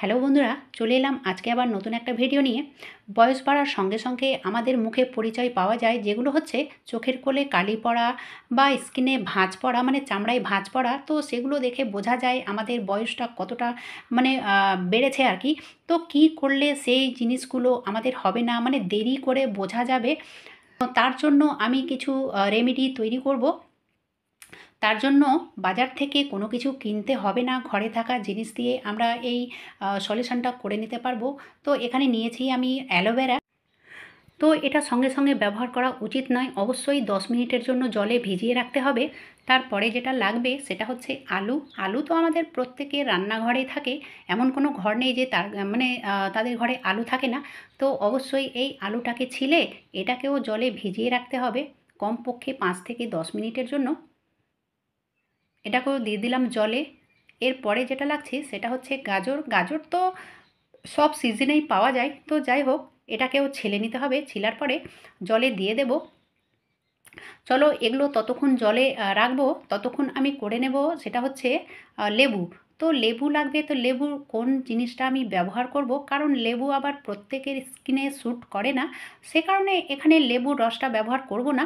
hello বন্ধুরা চলে এলাম আজকে আবার নতুন একটা ভিডিও নিয়ে বয়স বাড়ার সঙ্গে সঙ্গে আমাদের মুখে পরিচয় পাওয়া যায় যেগুলো হচ্ছে চোখের কোলে কালি পড়া বা স্কিনে ভাঁজ পড়া মানে চামড়ায় ভাঁজ পড়া তো সেগুলো দেখে বোঝা যায় আমাদের বয়সটা কতটা মানে বেড়েছে আর কি তো কি করলে সেই জিনিসগুলো আমাদের হবে না মানে দেরি করে বোঝা যাবে তার জন্য আমি কিছু রেমেডি তৈরি করব তার জন্য বাজার থেকে কোনো কিছু কিনতে হবে না ঘরে থাকা জিনিস দিয়ে আমরা এই সলিউশনটা করে নিতে পারবো তো এখানে নিয়েছি আমি অ্যালোভেরা তো এটা সঙ্গে সঙ্গে ব্যবহার করা উচিত নয় অবশ্যই 10 মিনিটের জন্য জলে ভিজিয়ে রাখতে হবে তারপরে যেটা লাগবে সেটা হচ্ছে আলু আলু তো আমাদের প্রত্যেকে রান্নাঘরে থাকে এমন কোনো ঘর নেই যে তার মানে তাদের ঘরে আলু থাকে না তো অবশ্যই এই আলুটাকে ছিলে এটাকেও জলে ভিজিয়ে রাখতে হবে কমপক্ষে পাঁচ থেকে দশ মিনিটের জন্য এটাকেও দিয়ে দিলাম জলে এরপরে যেটা লাগছে সেটা হচ্ছে গাজর গাজর তো সব সিজনেই পাওয়া যায় তো যাই হোক এটাকেও ছেলে নিতে হবে ছিলার পরে জলে দিয়ে দেব চলো এগুলো ততক্ষণ জলে রাখবো ততক্ষণ আমি করে নেব সেটা হচ্ছে লেবু তো লেবু লাগবে তো লেবু কোন জিনিসটা আমি ব্যবহার করব কারণ লেবু আবার প্রত্যেকের স্কিনে স্যুট করে না সে কারণে এখানে লেবু রসটা ব্যবহার করব না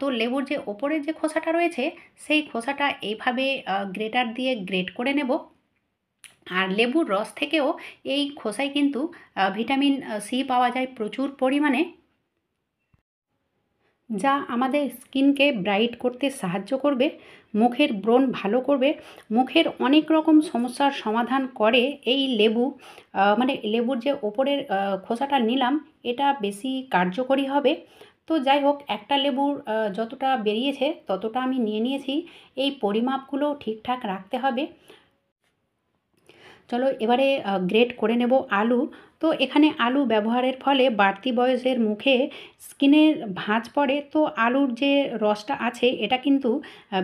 তো লেবুর যে ওপরের যে খোসাটা রয়েছে সেই খোসাটা এইভাবে গ্রেটার দিয়ে গ্রেট করে নেব আর লেবুর রস থেকেও এই খোসায় কিন্তু ভিটামিন সি পাওয়া যায় প্রচুর পরিমাণে যা আমাদের স্কিনকে ব্রাইট করতে সাহায্য করবে মুখের ব্রণ ভালো করবে মুখের অনেক রকম সমস্যার সমাধান করে এই লেবু মানে লেবুর যে ওপরের খোসাটা নিলাম এটা বেশি কার্যকরী হবে তো যাই হোক একটা লেবুর যতটা বেরিয়েছে ততটা আমি নিয়ে নিয়েছি এই পরিমাপগুলো ঠিকঠাক রাখতে হবে চলো এবারে গ্রেট করে নেব আলু তো এখানে আলু ব্যবহারের ফলে বাড়তি বয়সের মুখে স্কিনের ভাঁজ পড়ে তো আলুর যে রসটা আছে এটা কিন্তু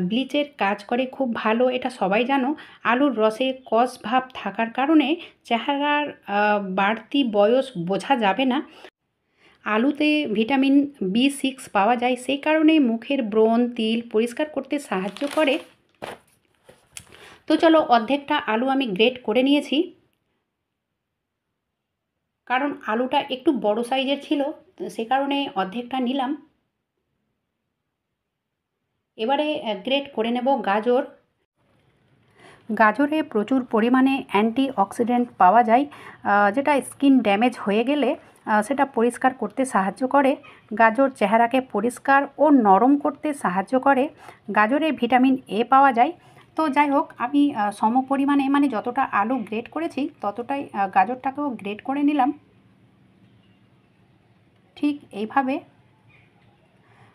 ব্লিচের কাজ করে খুব ভালো এটা সবাই জানো আলুর রসে কষ ভাব থাকার কারণে চেহারার বাড়তি বয়স বোঝা যাবে না আলুতে ভিটামিন বি সিক্স পাওয়া যায় সেই কারণে মুখের ব্রণ তিল পরিষ্কার করতে সাহায্য করে তো চলো অর্ধেকটা আলু আমি গ্রেট করে নিয়েছি কারণ আলুটা একটু বড় সাইজের ছিল সে কারণে অর্ধেকটা নিলাম এবারে গ্রেট করে নেব গাজর গাজরে প্রচুর পরিমাণে অ্যান্টি অক্সিডেন্ট পাওয়া যায় যেটা স্কিন ড্যামেজ হয়ে গেলে সেটা পরিষ্কার করতে সাহায্য করে গাজর চেহারাকে পরিষ্কার ও নরম করতে সাহায্য করে গাজরে ভিটামিন এ পাওয়া যায় তো যাই হোক আমি সম পরিমাণে মানে যতটা আলু গ্রেট করেছি ততটাই গাজরটাকেও গ্রেট করে নিলাম ঠিক এইভাবে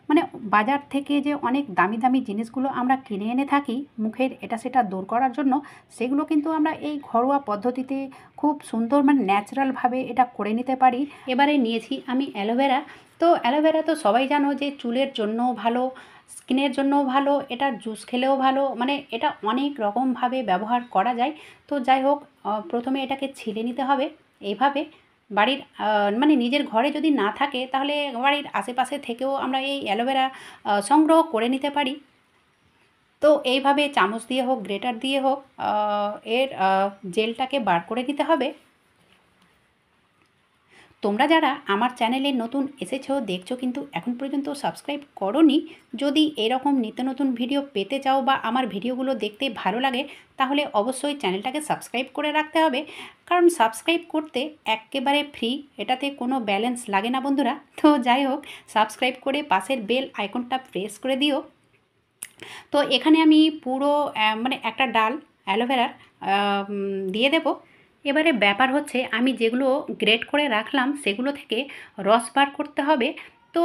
মানে বাজার থেকে যে অনেক দামি দামি জিনিসগুলো আমরা কিনে এনে থাকি মুখের এটা সেটা দূর করার জন্য সেগুলো কিন্তু আমরা এই ঘরোয়া পদ্ধতিতে খুব সুন্দর মানে ন্যাচারালভাবে এটা করে নিতে পারি এবারে নিয়েছি আমি অ্যালোভেরা তো অ্যালোভেরা তো সবাই জানো যে চুলের জন্য ভালো স্কিনের জন্যও ভালো এটা জুস খেলেও ভালো মানে এটা অনেক রকমভাবে ব্যবহার করা যায় তো যাই হোক প্রথমে এটাকে ছিলে নিতে হবে এইভাবে বাড়ির মানে নিজের ঘরে যদি না থাকে তাহলে বাড়ির আশেপাশে থেকেও আমরা এই অ্যালোভেরা সংগ্রহ করে নিতে পারি তো এইভাবে চামচ দিয়ে হোক গ্রেটার দিয়ে হোক এর জেলটাকে বার করে নিতে হবে তোমরা যারা আমার চ্যানেলে নতুন এসেছো দেখছো কিন্তু এখন পর্যন্ত সাবস্ক্রাইব করনি যদি এরকম নিত্য নতুন ভিডিও পেতে চাও বা আমার ভিডিওগুলো দেখতে ভালো লাগে তাহলে অবশ্যই চ্যানেলটাকে সাবস্ক্রাইব করে রাখতে হবে কারণ সাবস্ক্রাইব করতে একেবারে ফ্রি এটাতে কোনো ব্যালেন্স লাগে না বন্ধুরা তো যাই হোক সাবস্ক্রাইব করে পাশের বেল আইকনটা প্রেস করে দিও তো এখানে আমি পুরো মানে একটা ডাল অ্যালোভেরার দিয়ে দেবো এবারে ব্যাপার হচ্ছে আমি যেগুলো গ্রেট করে রাখলাম সেগুলো থেকে রস বার করতে হবে তো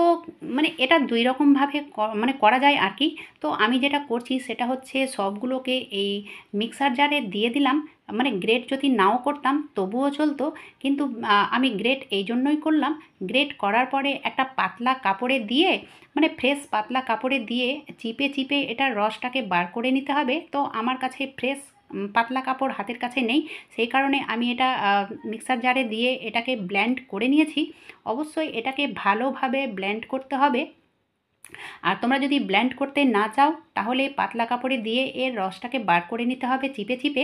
মানে এটা দুই রকমভাবে মানে করা যায় আর কি তো আমি যেটা করছি সেটা হচ্ছে সবগুলোকে এই মিক্সার জারে দিয়ে দিলাম মানে গ্রেড যদি নাও করতাম তবুও চলতো কিন্তু আমি গ্রেড এই জন্যই করলাম গ্রেড করার পরে একটা পাতলা কাপড়ে দিয়ে মানে ফ্রেশ পাতলা কাপড়ে দিয়ে চিপে চিপে এটা রসটাকে বার করে নিতে হবে তো আমার কাছে ফ্রেশ পাতলা কাপড় হাতের কাছে নেই সেই কারণে আমি এটা মিক্সার জারে দিয়ে এটাকে ব্ল্যান্ড করে নিয়েছি অবশ্যই এটাকে ভালোভাবে ব্ল্যান্ড করতে হবে আর তোমরা যদি ব্ল্যান্ড করতে না চাও তাহলে পাতলা কাপড়ে দিয়ে এর রসটাকে বার করে নিতে হবে চিপে চিপে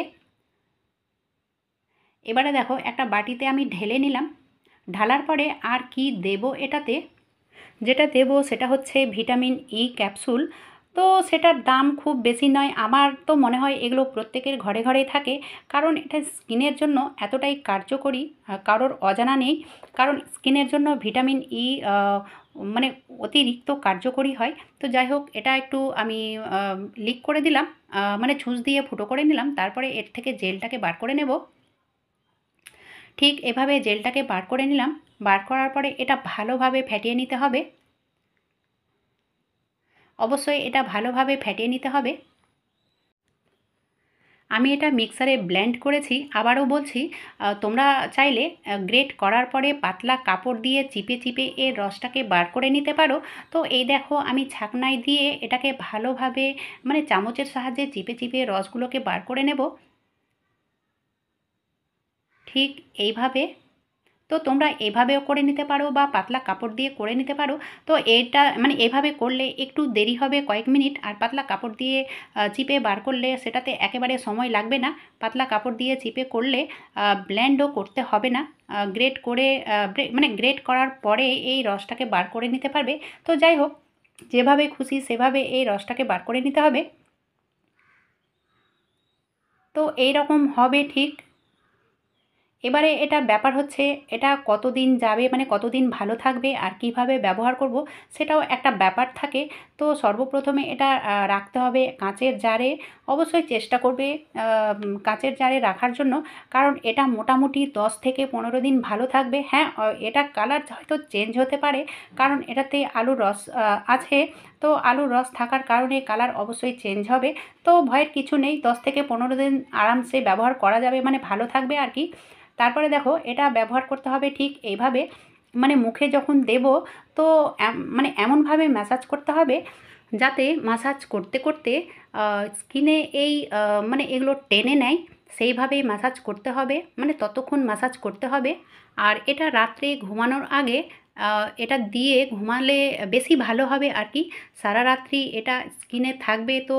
এবারে দেখো একটা বাটিতে আমি ঢেলে নিলাম ঢালার পরে আর কি দেব এটাতে যেটা দেব সেটা হচ্ছে ভিটামিন ই e ক্যাপসুল তো সেটার দাম খুব বেশি নয় আমার তো মনে হয় এগুলো প্রত্যেকের ঘরে ঘরেই থাকে কারণ এটা স্কিনের জন্য এতটাই কার্যকরী কারোর অজানা নেই কারণ স্কিনের জন্য ভিটামিন ই e, মানে অতিরিক্ত কার্যকরী হয় তো যাই হোক এটা একটু আমি লিক করে দিলাম মানে ছুঁচ দিয়ে ফুটো করে নিলাম তারপরে এর থেকে জেলটাকে বার করে নেব ঠিক এভাবে জেলটাকে বার করে নিলাম বার করার পরে এটা ভালোভাবে ফেটিয়ে নিতে হবে অবশ্যই এটা ভালোভাবে ফেটিয়ে নিতে হবে আমি এটা মিক্সারে ব্লেন্ড করেছি আবারও বলছি তোমরা চাইলে গ্রেট করার পরে পাতলা কাপড় দিয়ে চিপে চিপে এর রসটাকে বার করে নিতে পারো তো এই দেখো আমি ছাকনায় দিয়ে এটাকে ভালোভাবে মানে চামচের সাহায্যে চিপে চিপে রসগুলোকে বার করে নেব ঠিক এইভাবে তো তোমরা এভাবেও করে নিতে পারো বা পাতলা কাপড় দিয়ে করে নিতে পারো তো এটা মানে এভাবে করলে একটু দেরি হবে কয়েক মিনিট আর পাতলা কাপড় দিয়ে চিপে বার করলে সেটাতে একেবারে সময় লাগবে না পাতলা কাপড় দিয়ে চিপে করলে ব্ল্যান্ডও করতে হবে না গ্রেট করে মানে গ্রেট করার পরে এই রসটাকে বার করে নিতে পারবে তো যাই হোক যেভাবে খুশি সেভাবে এই রসটাকে বার করে নিতে হবে তো এই রকম হবে ঠিক এবারে এটা ব্যাপার হচ্ছে এটা কতদিন যাবে মানে কতদিন ভালো থাকবে আর কিভাবে ব্যবহার করব সেটাও একটা ব্যাপার থাকে তো সর্বপ্রথমে এটা রাখতে হবে কাঁচের জারে অবশ্যই চেষ্টা করবে কাঁচের জারে রাখার জন্য কারণ এটা মোটামুটি দশ থেকে পনেরো দিন ভালো থাকবে হ্যাঁ এটা কালার হয়তো চেঞ্জ হতে পারে কারণ এটাতে আলুর রস আছে তো আলুর রস থাকার কারণে কালার অবশ্যই চেঞ্জ হবে তো ভয়ের কিছু নেই দশ থেকে পনেরো দিন আরামসে ব্যবহার করা যাবে মানে ভালো থাকবে আর কি তারপরে দেখো এটা ব্যবহার করতে হবে ঠিক এইভাবে মানে মুখে যখন দেব তো মানে এমনভাবে ম্যাসাজ করতে হবে যাতে ম্যাসাজ করতে করতে স্কিনে এই মানে এগুলো টেনে নেয় সেইভাবেই ম্যাসাজ করতে হবে মানে ততক্ষণ ম্যাসাজ করতে হবে আর এটা রাত্রে ঘুমানোর আগে এটা দিয়ে ঘুমালে বেশি ভালো হবে আর কি সারা রাত্রি এটা স্কিনে থাকবে তো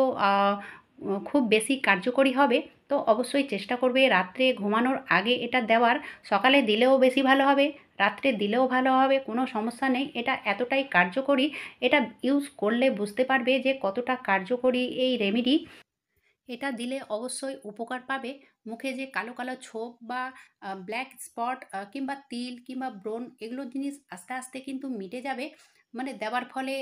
খুব বেশি কার্যকরী হবে তো অবশ্যই চেষ্টা করবে রাত্রে ঘুমানোর আগে এটা দেওয়ার সকালে দিলেও বেশি ভালো হবে রাত্রে দিলেও ভালো হবে কোনো সমস্যা নেই এটা এতটাই কার্যকরী এটা ইউজ করলে বুঝতে পারবে যে কতটা কার্যকরী এই রেমেডি এটা দিলে অবশ্যই উপকার পাবে মুখে যে কালো কালো ছোপ বা ব্ল্যাক স্পট কিংবা তিল কিংবা ব্রণ এগুলো জিনিস আস্তে আস্তে কিন্তু মিটে যাবে মানে দেওয়ার ফলে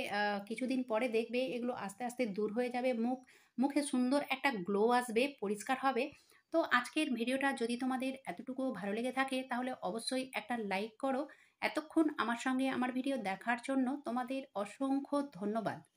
কিছুদিন পরে দেখবে এগুলো আস্তে আস্তে দূর হয়ে যাবে মুখ মুখে সুন্দর একটা গ্লো আসবে পরিষ্কার হবে তো আজকের ভিডিওটা যদি তোমাদের এতটুকু ভালো লেগে থাকে তাহলে অবশ্যই একটা লাইক করো এতক্ষণ আমার সঙ্গে আমার ভিডিও দেখার জন্য তোমাদের অসংখ্য ধন্যবাদ